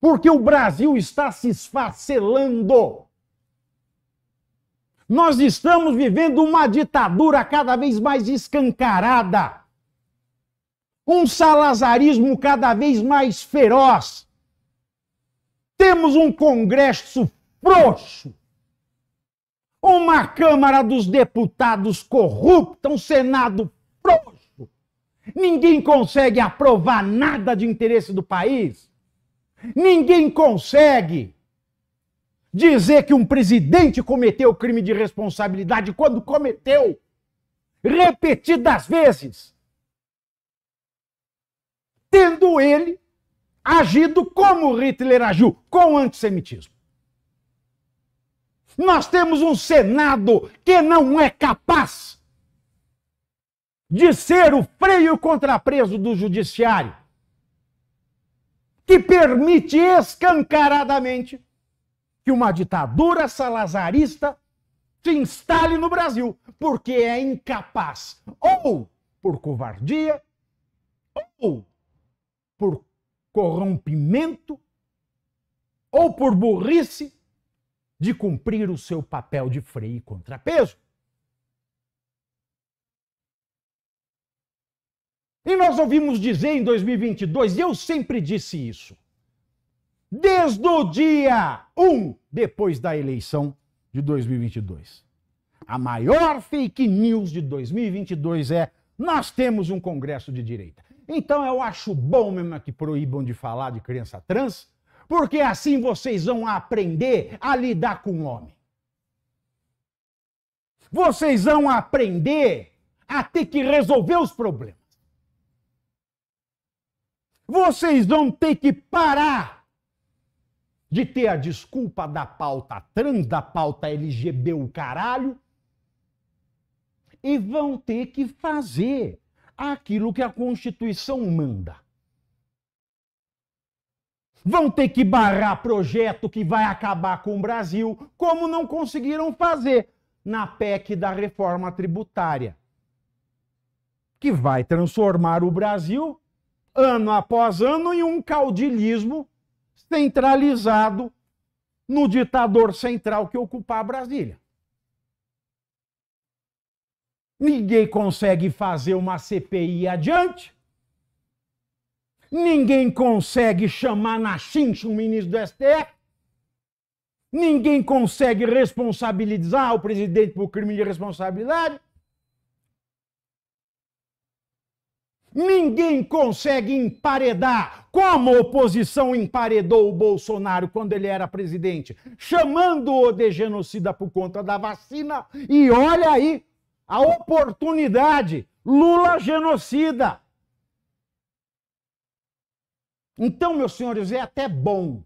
Porque o Brasil está se esfacelando. Nós estamos vivendo uma ditadura cada vez mais escancarada. Um salazarismo cada vez mais feroz. Temos um Congresso frouxo. Uma Câmara dos Deputados corrupta, um Senado frouxo. Ninguém consegue aprovar nada de interesse do país. Ninguém consegue dizer que um presidente cometeu crime de responsabilidade quando cometeu repetidas vezes, tendo ele agido como Hitler agiu, com antissemitismo. Nós temos um Senado que não é capaz de ser o freio contrapreso do judiciário que permite escancaradamente que uma ditadura salazarista se instale no Brasil, porque é incapaz, ou por covardia, ou por corrompimento, ou por burrice, de cumprir o seu papel de freio e contrapeso. E nós ouvimos dizer em 2022, e eu sempre disse isso, desde o dia 1 depois da eleição de 2022. A maior fake news de 2022 é: nós temos um Congresso de direita. Então eu acho bom mesmo é que proíbam de falar de criança trans, porque assim vocês vão aprender a lidar com o homem. Vocês vão aprender a ter que resolver os problemas. Vocês vão ter que parar de ter a desculpa da pauta trans, da pauta LGBT, o caralho, e vão ter que fazer aquilo que a Constituição manda. Vão ter que barrar projeto que vai acabar com o Brasil, como não conseguiram fazer na PEC da reforma tributária, que vai transformar o Brasil ano após ano, em um caudilismo centralizado no ditador central que ocupava Brasília. Ninguém consegue fazer uma CPI adiante. Ninguém consegue chamar na chincha um ministro do STF. Ninguém consegue responsabilizar o presidente por crime de responsabilidade. Ninguém consegue emparedar como a oposição emparedou o Bolsonaro quando ele era presidente, chamando-o de genocida por conta da vacina. E olha aí a oportunidade: Lula genocida. Então, meus senhores, é até bom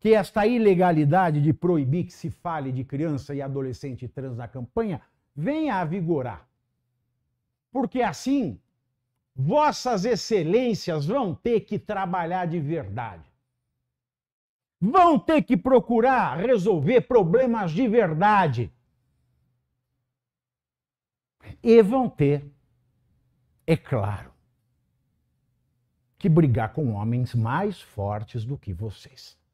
que esta ilegalidade de proibir que se fale de criança e adolescente trans na campanha venha a vigorar. Porque assim Vossas excelências vão ter que trabalhar de verdade. Vão ter que procurar resolver problemas de verdade. E vão ter, é claro, que brigar com homens mais fortes do que vocês.